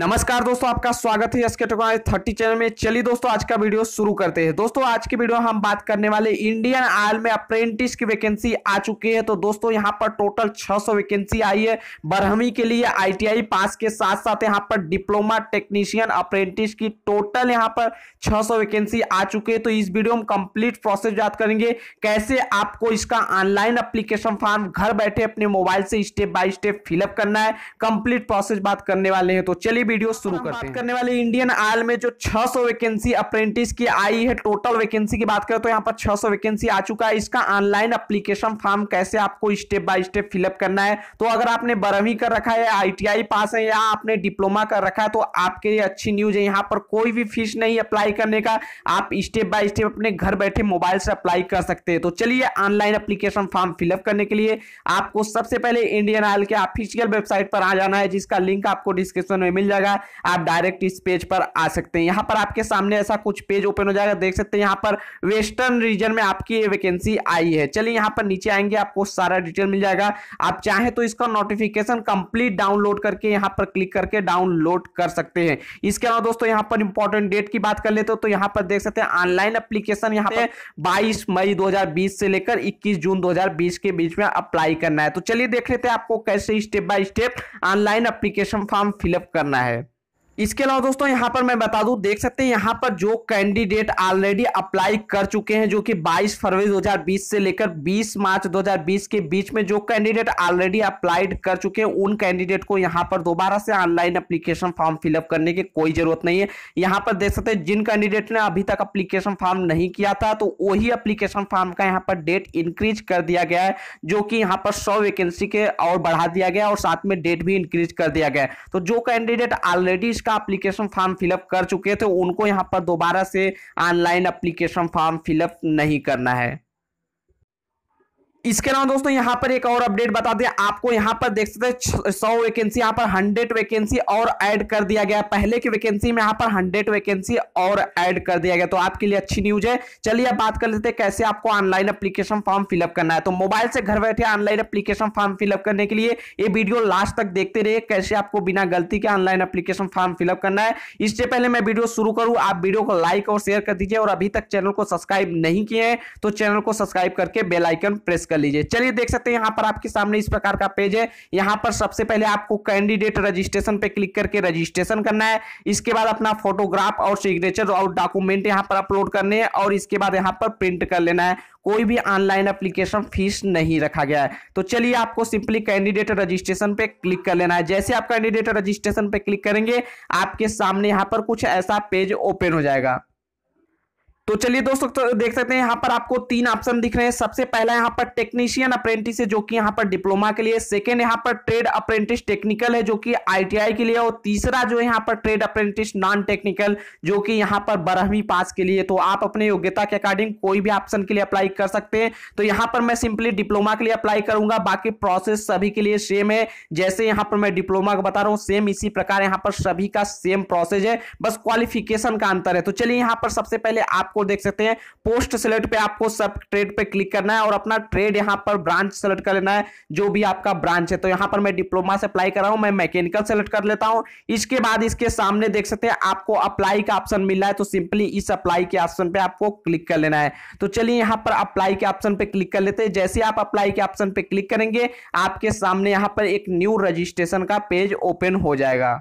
नमस्कार दोस्तों आपका स्वागत है एसके टेक्नोलॉजी थर्टी चैनल में चलिए दोस्तों आज का वीडियो शुरू करते हैं दोस्तों आज की वीडियो हम बात करने वाले इंडियन आयल में अप्रेंटिस की वैकेंसी आ चुकी है तो दोस्तों यहां पर टोटल 600 वैकेंसी आई है बारहवीं के लिए आईटीआई पास के साथ साथ यहां पर डिप्लोमा टेक्नीशियन अप्रेंटिस की टोटल यहाँ पर छह वैकेंसी आ चुकी है तो इस वीडियो में कंप्लीट प्रोसेस याद करेंगे कैसे आपको इसका ऑनलाइन अप्लीकेशन फॉर्म घर बैठे अपने मोबाइल से स्टेप बाय स्टेप फिलअप करना है कंप्लीट प्रोसेस बात करने वाले हैं तो चलिए चलिए वीडियो शुरू करते बात करने वाले इंडियन आयल में जो 600 वैकेंसी अप्रेंटिस की आई है टोटल वैकेंसी की बात करें तो यहाँ पर 600 वैकेंसी आ चुका है इसका ऑनलाइन अप्लीकेशन फॉर्म कैसे आपको स्टेप बाय स्टेप फिलअप करना है तो अगर आपने बारहवीं कर रखा है आईटीआई पास है या आपने डिप्लोमा कर रखा है तो आपके लिए अच्छी न्यूज है यहाँ पर कोई भी फीस नहीं अप्लाई करने का आप स्टेप बाय स्टेप अपने घर बैठे मोबाइल से अप्लाई कर सकते हैं तो चलिए ऑनलाइन अप्लीकेशन फॉर्म फिलअप करने के लिए आपको सबसे पहले इंडियन आयल के ऑफिशियल वेबसाइट पर आ जाना है जिसका लिंक आपको डिस्क्रिप्शन में मिल जाएगा आप डायरेक्ट इस पेज पर आ सकते हैं यहाँ पर आपके सामने ऐसा कुछ पेज ओपन हो जाएगा देख सकते हैं यहाँ पर वेस्टर्न रीजन में आपकी ये वैकेंसी आई है चलिए यहाँ पर नीचे आएंगे आपको सारा डिटेल मिल जाएगा आप चाहे तो इसका नोटिफिकेशन कंप्लीट डाउनलोड करके यहाँ पर क्लिक करके डाउनलोड कर सकते हैं इसके अलावा दोस्तों यहाँ पर इंपॉर्टेंट डेट की बात कर लेते हो तो यहाँ पर देख सकते हैं ऑनलाइन अप्लीकेशन यहाँ पर बाईस मई दो से लेकर इक्कीस जून दो के बीच में अप्लाई करना है तो चलिए देख लेते हैं आपको कैसे step by step online application form fill up करना है time इसके अलावा दोस्तों यहाँ पर मैं बता दूं देख सकते हैं यहाँ पर जो कैंडिडेट ऑलरेडी अप्लाई कर चुके हैं जो कि 22 फरवरी 2020 से लेकर 20 मार्च 2020 के बीच में जो कैंडिडेट ऑलरेडी अप्लाइड कर चुके हैं उन कैंडिडेट को यहाँ पर दोबारा से ऑनलाइन अप्लीकेशन फॉर्म फिलअप करने की कोई जरूरत नहीं है यहां पर देख सकते हैं जिन कैंडिडेट ने अभी तक अप्लीकेशन फॉर्म नहीं किया था तो वही अप्लीकेशन फॉर्म का यहाँ पर डेट इंक्रीज कर दिया गया है जो कि यहाँ पर सौ वैकेंसी के और बढ़ा दिया गया और साथ में डेट भी इंक्रीज कर दिया गया है तो जो कैंडिडेट ऑलरेडी जिसका अप्लीकेशन फॉर्म फिलअप कर चुके थे तो उनको यहाँ पर दोबारा से ऑनलाइन अप्लीकेशन फॉर्म फिलअप नहीं करना है इसके अलावा दोस्तों यहाँ पर एक और अपडेट बता दें आपको यहाँ पर देख सकते हैं सौ वैकेंसी यहाँ पर हंड्रेड वैकेंसी और ऐड कर दिया गया पहले की वैकेंसी में यहाँ पर हंड्रेड वैकेंसी और ऐड कर दिया गया तो आपके लिए अच्छी न्यूज है चलिए अब बात कर लेते हैं कैसे आपको ऑनलाइन अप्लीकेशन फॉर्म फिलअप करना है तो मोबाइल से घर बैठे ऑनलाइन अप्लीकेशन फॉर्म फिलअप करने के लिए ये वीडियो लास्ट तक देखते रहिए कैसे आपको बिना गलती के ऑनलाइन अप्लीकेशन फॉर्म फिलअप करना है इससे पहले मैं वीडियो शुरू करूँ आप वीडियो को लाइक और शेयर कर दीजिए और अभी तक चैनल को सब्सक्राइब नहीं किए हैं तो चैनल को सब्सक्राइब करके बेलाइकन प्रेस कर लीजिए चलिए देख सकते हैं यहाँ पर आपके सामने इस प्रकार का पेज है यहाँ पर सबसे पहले आपको कैंडिडेट रजिस्ट्रेशन पे क्लिक करके रजिस्ट्रेशन करना है इसके बाद अपना फोटोग्राफ और सिग्नेचर और डॉक्यूमेंट यहाँ पर अपलोड करने हैं और इसके बाद यहाँ पर प्रिंट कर लेना है कोई भी ऑनलाइन एप्लीकेशन फीस नहीं रखा गया है तो चलिए आपको सिंपली कैंडिडेट रजिस्ट्रेशन पे क्लिक कर लेना है जैसे आप कैंडिडेट रजिस्ट्रेशन पे क्लिक करेंगे आपके सामने यहाँ पर कुछ ऐसा पेज ओपन हो जाएगा तो चलिए दोस्तों तो देख सकते हैं यहाँ पर आपको तीन ऑप्शन दिख रहे हैं सबसे पहला यहाँ पर टेक्नीशियन अप्रेंटिस है जो कि यहाँ पर डिप्लोमा के लिए सेकंड यहाँ पर ट्रेड अप्रेंटिस टेक्निकल है जो कि आईटीआई के लिए और तीसरा जो यहाँ पर ट्रेड अप्रेंटिस नॉन टेक्निकल जो कि यहाँ पर बारहवीं पास के लिए तो आप अपने योग्यता के अकॉर्डिंग कोई भी ऑप्शन के लिए अप्लाई कर सकते हैं तो यहाँ पर मैं सिंपली डिप्लोमा के लिए अप्लाई करूंगा बाकी प्रोसेस सभी के लिए सेम है जैसे यहाँ पर मैं डिप्लोमा का बता रहा हूँ सेम इसी प्रकार यहाँ पर सभी का सेम प्रोसेस है बस क्वालिफिकेशन का अंतर है तो चलिए यहाँ पर सबसे पहले आप आपको देख सकते हैं पोस्ट सेलेक्ट पे आपको सब ट्रेड पे क्लिक करना है और अपना ट्रेड यहाँ पर ब्रांच सेलेक्ट कर लेना है जो भी आपका ब्रांच है तो यहाँ पर मैं डिप्लोमा से अप्लाई कर रहा हूँ मैं मैकेनिकल सेलेक्ट कर लेता हूँ इसके बाद इसके सामने देख सकते हैं आपको अप्लाई का ऑप्शन मिल रहा है तो सिंपली इस अप्लाई के ऑप्शन पे आपको क्लिक कर लेना है तो चलिए यहाँ पर अप्लाई के ऑप्शन पे क्लिक कर लेते हैं जैसे आप अप्लाई के ऑप्शन पे क्लिक करेंगे आपके सामने यहाँ पर एक न्यू रजिस्ट्रेशन का पेज ओपन हो जाएगा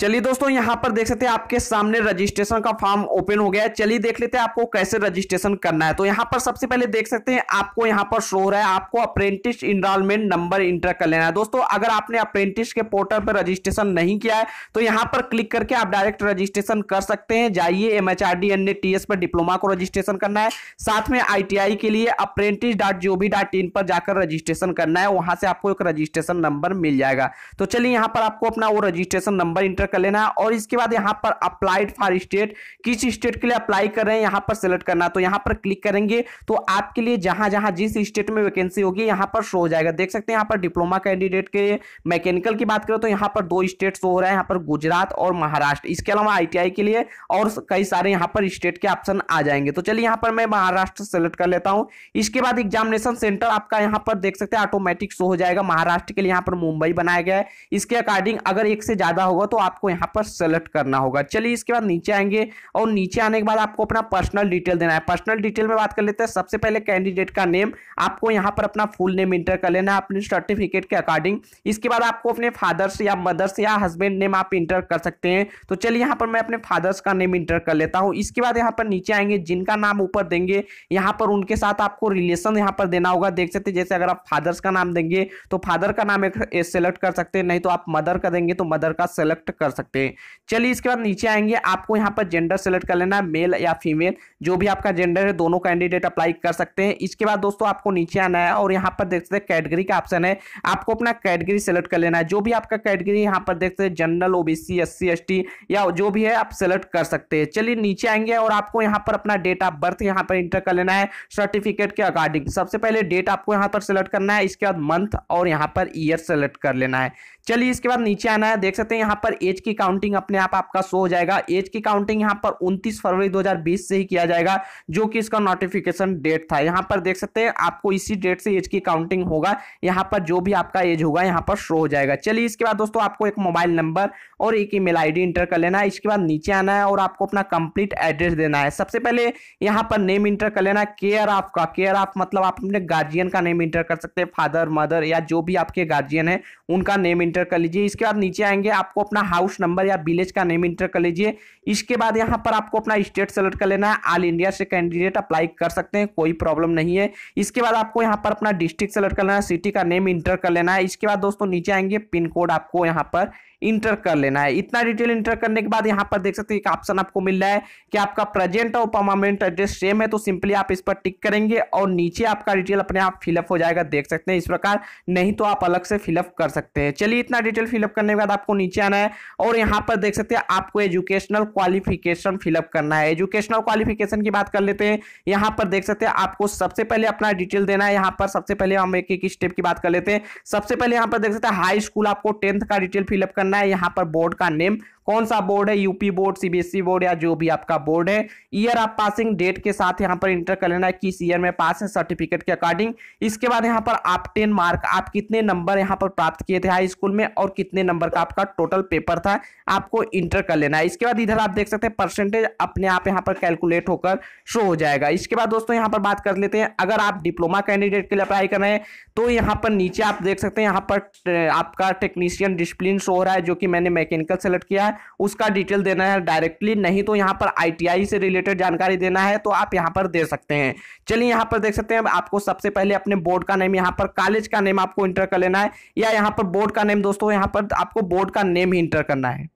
चलिए दोस्तों यहां पर देख सकते हैं आपके सामने रजिस्ट्रेशन का फॉर्म ओपन हो गया है चलिए देख लेते हैं आपको कैसे रजिस्ट्रेशन करना है तो यहां पर सबसे पहले देख सकते हैं आपको यहां पर शो हो रहा है आपको अप्रेंटिस इनरोलमेंट नंबर इंटर कर लेना है दोस्तों अगर आपने अप्रेंटिस के पोर्टल पर रजिस्ट्रेशन नहीं किया है तो यहां पर क्लिक करके आप डायरेक्ट रजिस्ट्रेशन कर सकते हैं जाइए M H R D N T S पर डिप्लोमा को रजिस्ट्रेशन करना है साथ में आई टी आई के लिए apprentice dot G O V dot in पर जाकर रजिस्ट्रेशन करना है वहां से आपको एक रजिस्ट्रेशन नंबर मिल जाएगा तो चलिए यहां पर आपको अपना वो रजिस्ट्रेशन नंबर इंटर कर लेना है और इसके बाद यहाँ पर अप्लाइड फॉर स्टेट किस स्टेट के लिए अप्लाई कर रहे हैं यहाँ पर सेलेक्ट करना तो यहाँ पर क्लिक करेंगे तो आपके लिए जहां जहां जिस स्टेट में वैकेंसी होगी यहाँ पर शो हो जाएगा देख सकते हैं यहाँ पर डिप्लोमा कैंडिडेट के मैकेनिकल की बात करें तो यहाँ पर दो स्टेट शो हो रहा है यहाँ पर गुजरात और महाराष्ट्र इसके अलावा आई के लिए और कई सारे यहाँ पर स्टेट के ऑप्शन आ जाएंगे तो चलिए यहाँ पर मैं महाराष्ट्र सेलेक्ट कर लेता हूँ इसके बाद एग्जामिनेशन सेंटर आपका यहाँ पर देख सकते हैं ऑटोमेटिक शो हो जाएगा महाराष्ट्र के लिए यहाँ पर मुंबई बनाया गया है इसके अकॉर्डिंग अगर एक से ज्यादा होगा तो आप आपको यहाँ पर सेलेक्ट करना होगा चलिए इसके बाद नीचे आएंगे और नीचे आने के बाद आपको अपना पर्सनल डिटेल देना है पर्सनल डिटेल में बात कर लेते हैं सबसे पहले कैंडिडेट का नेम आपको यहाँ पर अपना फुल नेम इंटर कर लेना है अपने सर्टिफिकेट के अकॉर्डिंग इसके बाद आपको अपने फादर्स या मदर्स या हस्बैंड नेम आप इंटर कर सकते हैं तो चलिए यहाँ पर मैं अपने फादर्स का नेम इंटर कर लेता हूँ इसके बाद यहाँ पर नीचे आएंगे जिनका नाम ऊपर देंगे यहाँ पर उनके साथ आपको रिलेशन यहाँ पर देना होगा देख सकते जैसे अगर आप फादर्स का नाम देंगे तो फादर का नाम एक सेलेक्ट कर सकते हैं नहीं तो आप मदर का देंगे तो मदर का सेलेक्ट कर कर सकते हैं चलिए इसके बाद नीचे आएंगे आपको यहाँ पर जेंडर सेलेक्ट कर लेना है मेल या फीमेल जो भी आपका जेंडर है दोनों कैंडिडेट अप्लाई कर सकते हैं इसके बाद दोस्तों आपको नीचे आना है और यहाँ पर देख सकते हैं कैटेगरी का ऑप्शन है आपको अपना कैटेगरी सेलेक्ट कर लेना है जो भी आपका कैटेगरी यहाँ पर देख सकते हैं जनरल ओबीसी एस एसटी या जो भी है आप सेलेक्ट कर सकते हैं चलिए नीचे आएंगे और आपको यहाँ पर अपना डेट ऑफ बर्थ यहाँ पर इंटर कर लेना है सर्टिफिकेट के अकॉर्डिंग सबसे पहले डेट आपको यहाँ पर सेलेक्ट करना है इसके बाद मंथ और यहाँ पर ईयर सेलेक्ट कर लेना है चलिए इसके बाद नीचे आना है देख सकते हैं यहाँ पर एज की काउंटिंग अपने आप आपका शो हो जाएगा एज की काउंटिंग यहाँ पर 29 फरवरी 2020 से ही किया जाएगा जो कि इसका नोटिफिकेशन डेट था यहाँ पर देख सकते हैं आपको इसी डेट से एज की काउंटिंग होगा यहाँ पर जो भी आपका एज होगा यहाँ पर शो हो जाएगा चलिए इसके बाद दोस्तों आपको एक मोबाइल नंबर और एक ई मेल इंटर कर लेना है इसके बाद नीचे आना है और आपको अपना कंप्लीट एड्रेस देना है सबसे पहले यहाँ पर नेम इंटर कर लेना केयर ऑफ का केयर ऑफ मतलब आप अपने गार्जियन का नेम इंटर कर सकते हैं फादर मदर या जो भी आपके गार्जियन है उनका नेम इंटर इंटर कर लीजिए इसके बाद नीचे आएंगे आपको अपना हाउस नंबर या विलेज का नेम इंटर कर लीजिए इसके बाद यहाँ पर आपको अपना स्टेट सेलेक्ट कर लेना है ऑल इंडिया से कैंडिडेट अप्लाई कर सकते हैं कोई प्रॉब्लम नहीं है इसके बाद आपको यहाँ पर अपना डिस्ट्रिक्ट सेलेक्ट कर लेना है सिटी का नेम इंटर कर लेना है इसके बाद दोस्तों नीचे आएंगे पिन कोड आपको यहाँ पर इंटर कर लेना है इतना डिटेल इंटर करने के बाद यहाँ पर देख सकते हैं एक ऑप्शन आपको मिल रहा है कि आपका प्रेजेंट और परमानेंट एड्रेस सेम है तो सिंपली आप इस पर टिक करेंगे और नीचे आपका डिटेल अपने आप फिलअप हो जाएगा देख सकते हैं इस प्रकार नहीं तो आप अलग से फिलअप कर सकते हैं चलिए इतना डिटेल फिलअप करने के बाद आपको नीचे आना है और यहाँ पर देख सकते हैं आपको एजुकेशनल क्वालिफिकेशन फिलअप करना है एजुकेशनल क्वालिफिकेशन की बात कर लेते हैं यहाँ पर देख सकते हैं आपको सबसे पहले अपना डिटेल देना है यहाँ पर सबसे पहले हम एक एक स्टेप की बात कर लेते हैं सबसे पहले यहाँ पर देख सकते हैं हाई स्कूल आपको टेंथ का डिटेल फिलअप करना करना है यहाँ पर बोर्ड का नेम कौन सा बोर्ड है UP board CBSE e board या जो भी आपका बोर्ड है ईयर आप पासिंग डेट के साथ यहाँ पर इंटर कर लेना है किस ईयर में पास है सर्टिफिकेट के अकॉर्डिंग इसके बाद यहाँ पर आप टेन मार्क आप कितने नंबर यहाँ पर प्राप्त किए थे हाई स्कूल में और कितने नंबर का आपका टोटल पेपर था आपको इंटर कर लेना है इसके बाद इधर आप देख सकते हैं परसेंटेज अपने आप यहाँ पर कैलकुलेट होकर शो हो जाएगा इसके बाद दोस्तों यहाँ पर बात कर लेते हैं अगर आप डिप्लोमा कैंडिडेट के लिए अप्लाई कर रहे हैं तो यहाँ पर नीचे आप देख सकते हैं यहाँ पर आपका टेक्नीशियन डिसिप्लिन शो हो रहा है जो कि मैंने मैकेनिकल सेलेक्ट किया है उसका डिटेल देना है डायरेक्टली नहीं तो यहाँ पर आईटीआई से रिलेटेड जानकारी देना है तो आप यहाँ पर दे सकते हैं चलिए यहाँ पर देख सकते हैं आपको सबसे पहले अपने बोर्ड का नेम यहाँ पर कॉलेज का नेम आपको इंटर कर लेना है या यहाँ पर बोर्ड का नेम दोस्तों यहाँ पर आपको बोर्ड का नेम ही इंटर करना है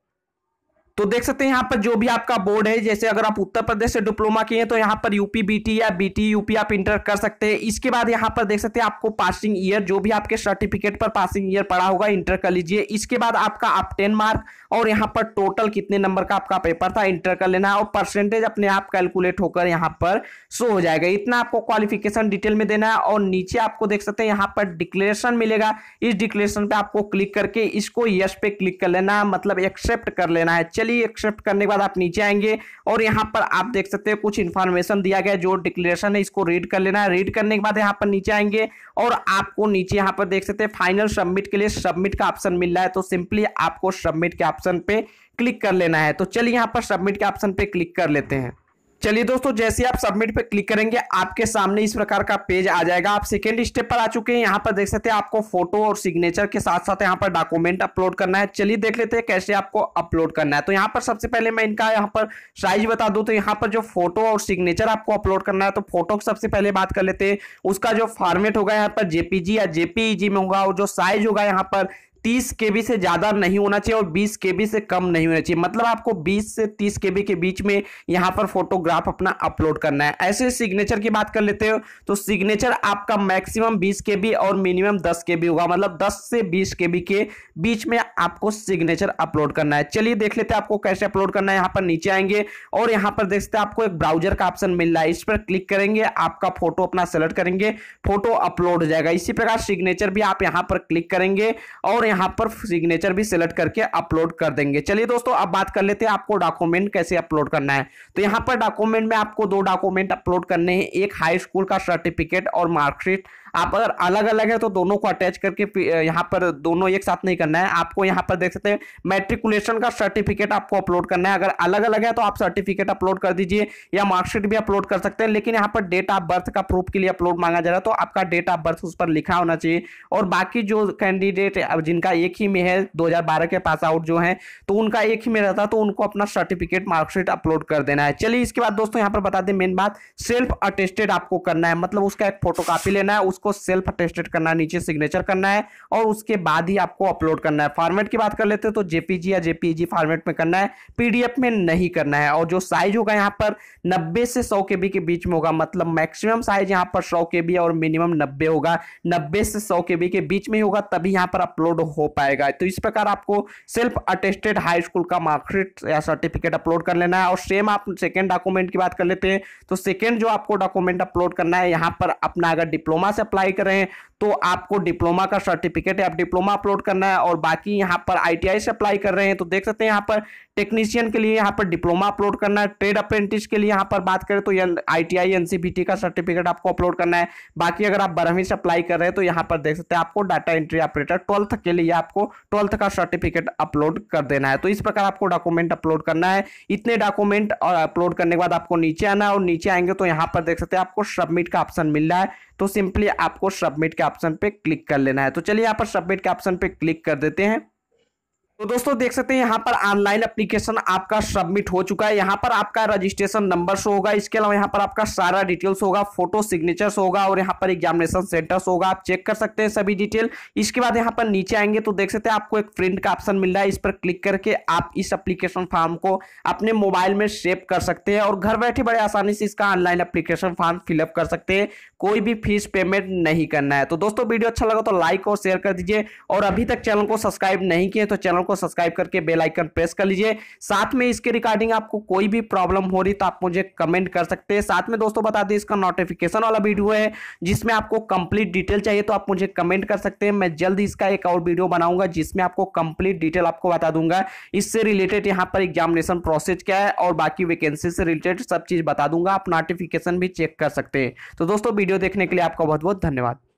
तो देख सकते हैं यहाँ पर जो भी आपका बोर्ड है जैसे अगर आप उत्तर प्रदेश से डिप्लोमा किए हैं तो यहाँ पर यूपी बीटी या बीटी यूपी आप इंटर कर सकते हैं इसके बाद यहाँ पर देख सकते हैं आपको पासिंग ईयर जो भी आपके सर्टिफिकेट पर पासिंग ईयर पड़ा होगा इंटर कर लीजिए इसके बाद आपका आप टेन मार्क और यहाँ पर टोटल कितने नंबर का आपका पेपर था इंटर कर लेना और परसेंटेज अपने आप कैलकुलेट होकर यहाँ पर शो हो जाएगा इतना आपको क्वालिफिकेशन डिटेल में देना है और नीचे आपको देख सकते हैं यहाँ पर डिक्लेरेशन मिलेगा इस डिक्लेरेशन पे आपको क्लिक करके इसको यस पे क्लिक कर लेना मतलब एक्सेप्ट कर लेना है चलिए एक्सेप्ट करने के बाद आप नीचे आएंगे और यहाँ पर आप देख सकते हैं कुछ इन्फॉर्मेशन दिया गया जो डिक्लेरेशन है इसको रीड कर लेना है रीड करने के बाद यहाँ पर नीचे आएंगे और आपको नीचे यहाँ पर देख सकते हैं फाइनल सबमिट के लिए सबमिट का ऑप्शन मिल रहा है तो सिंपली आपको सबमिट के ऑप्शन पे क्लिक कर लेना है तो चलिए यहाँ पर सबमिट के ऑप्शन पे क्लिक कर लेते हैं चलिए दोस्तों जैसे आप सबमिट पर क्लिक करेंगे आपके सामने इस प्रकार का पेज आ जाएगा आप सेकेंड स्टेप पर आ चुके हैं यहाँ पर देख सकते हैं आपको फोटो और सिग्नेचर के साथ साथ यहाँ पर डॉक्यूमेंट अपलोड करना है चलिए देख लेते हैं कैसे आपको अपलोड करना है तो यहाँ पर सबसे पहले मैं इनका यहाँ पर साइज बता दूँ तो यहाँ पर जो फोटो और सिग्नेचर आपको अपलोड करना है तो फोटो सबसे पहले बात कर लेते हैं उसका जो फॉर्मेट होगा यहाँ पर जेपीजी या जेपीजी e में होगा और जो साइज होगा यहाँ पर तीस के से ज़्यादा नहीं होना चाहिए और बीस के से कम नहीं होना चाहिए मतलब आपको बीस से तीस के के बीच में यहाँ पर फोटोग्राफ अपना अपलोड करना है ऐसे सिग्नेचर की बात कर लेते हो तो सिग्नेचर आपका मैक्सिमम बीस के और मिनिमम दस के होगा मतलब दस से बीस के के बीच में आपको सिग्नेचर अपलोड करना है चलिए देख लेते हैं आपको कैसे अपलोड करना है यहाँ पर नीचे आएंगे और यहाँ पर देखते हैं आपको एक ब्राउजर का ऑप्शन मिल रहा है इस पर क्लिक करेंगे आपका फोटो अपना सेलेक्ट करेंगे फोटो अपलोड हो जाएगा इसी प्रकार सिग्नेचर भी आप यहाँ पर क्लिक करेंगे और यहाँ पर सिग्नेचर भी सिलेक्ट करके अपलोड कर देंगे चलिए दोस्तों अब बात कर लेते हैं आपको डॉक्यूमेंट कैसे अपलोड करना है तो यहाँ पर डॉक्यूमेंट में आपको दो डॉक्यूमेंट अपलोड करने हैं एक हाई स्कूल का सर्टिफिकेट और मार्कशीट आप अगर अलग अलग है तो दोनों को अटैच करके यहाँ पर दोनों एक साथ नहीं करना है आपको यहाँ पर देख सकते हैं मेट्रिकुलेशन का सर्टिफिकेट आपको अपलोड करना है अगर अलग अलग है तो आप सर्टिफिकेट अपलोड कर दीजिए या मार्कशीट भी अपलोड कर सकते हैं लेकिन यहाँ पर डेट ऑफ बर्थ का प्रूफ के लिए अपलोड मांगा जा रहा है तो आपका डेट ऑफ बर्थ उस पर लिखा होना चाहिए और बाकी जो कैंडिडेट जिनका एक ही में है दो के पास आउट जो है तो उनका एक ही में रहता तो उनको अपना सर्टिफिकेट मार्कशीट अपलोड कर देना है चलिए इसके बाद दोस्तों यहाँ पर बता दें मेन बात सेल्फ अटेस्टेड आपको करना है मतलब उसका एक फोटो लेना है उस उसको सेल्फ अटेस्टेड करना है नीचे सिग्नेचर करना है और उसके बाद ही आपको अपलोड करना है फॉर्मेट की बात कर लेते हैं तो जेपीजी या जेपीजी फॉर्मेट e में करना है पीडीएफ में नहीं करना है और जो साइज होगा यहाँ पर नब्बे से सौ के के बीच में होगा मतलब मैक्सिमम साइज यहाँ पर सौ के और मिनिमम नब्बे होगा नब्बे से सौ के के बीच में होगा तभी यहाँ पर अपलोड हो पाएगा तो इस प्रकार आपको सेल्फ अटेस्टेड हाई स्कूल का मार्कशीट या सर्टिफिकेट अपलोड कर लेना है और सेम आप सेकेंड डॉक्यूमेंट की बात कर लेते हैं तो सेकेंड जो आपको डॉक्यूमेंट अपलोड करना है यहाँ पर अपना अगर डिप्लोमा से अप्लाई कर रहे हैं तो आपको डिप्लोमा का सर्टिफिकेट है आप डिप्लोमा अपलोड करना है और बाकी यहाँ पर आईटीआई से अप्लाई कर रहे हैं तो देख सकते हैं यहाँ पर टेक्नीशियन के लिए यहाँ पर डिप्लोमा अपलोड करना है ट्रेड अप्रेंटिस के लिए यहाँ पर बात करें तो आई टी आई का सर्टिफिकेट आपको अपलोड करना है बाकी अगर आप बारहवीं से अप्लाई कर रहे हैं तो यहाँ पर देख सकते हैं आपको डाटा एंट्री ऑपरेटर ट्वेल्थ के लिए आपको ट्वेल्थ का सर्टिफिकेट अपलोड कर देना है तो इस प्रकार आपको डॉक्यूमेंट अपलोड करना है इतने डॉक्यूमेंट अपलोड करने के बाद आपको नीचे आना है और नीचे आएंगे तो यहाँ पर देख सकते हैं आपको सबमिट का ऑप्शन मिल रहा है तो सिंपली आपको सबमिट का ऑप्शन पे क्लिक कर लेना है तो चलिए यहाँ पर सबमिट के ऑप्शन पे क्लिक कर देते हैं तो दोस्तों देख सकते हैं यहाँ पर ऑनलाइन एप्लीकेशन आपका सबमिट हो चुका है यहाँ पर आपका रजिस्ट्रेशन नंबर शो होगा इसके अलावा यहाँ पर आपका सारा डिटेल्स होगा फोटो सिग्नेचर्स होगा और यहाँ पर एग्जामिनेशन सेंटर्स होगा आप चेक कर सकते हैं सभी डिटेल इसके बाद यहाँ पर नीचे आएंगे तो देख सकते हैं आपको एक प्रिंट का ऑप्शन मिल रहा है इस पर क्लिक करके आप इस अप्लीकेशन फॉर्म को अपने मोबाइल में सेव कर सकते हैं और घर बैठे बड़े आसानी से इसका ऑनलाइन अप्लीकेशन फॉर्म फिलअप कर सकते हैं कोई भी फीस पेमेंट नहीं करना है तो दोस्तों वीडियो अच्छा लगा तो लाइक और शेयर कर दीजिए और अभी तक चैनल को सब्सक्राइब नहीं किए तो चैनल चैनल को सब्सक्राइब करके बेल आइकन प्रेस कर लीजिए साथ में इसके रिगार्डिंग आपको कोई भी प्रॉब्लम हो रही तो आप मुझे कमेंट कर सकते हैं साथ में दोस्तों बता दें इसका नोटिफिकेशन वाला वीडियो है जिसमें आपको कंप्लीट डिटेल चाहिए तो आप मुझे कमेंट कर सकते हैं मैं जल्द इसका एक और वीडियो बनाऊंगा जिसमें आपको कंप्लीट डिटेल आपको बता दूंगा इससे रिलेटेड यहाँ पर एग्जामिनेशन प्रोसेस क्या है और बाकी वैकेंसी से रिलेटेड सब चीज़ बता दूंगा आप नोटिफिकेशन भी चेक कर सकते हैं तो दोस्तों वीडियो देखने के लिए आपका बहुत बहुत धन्यवाद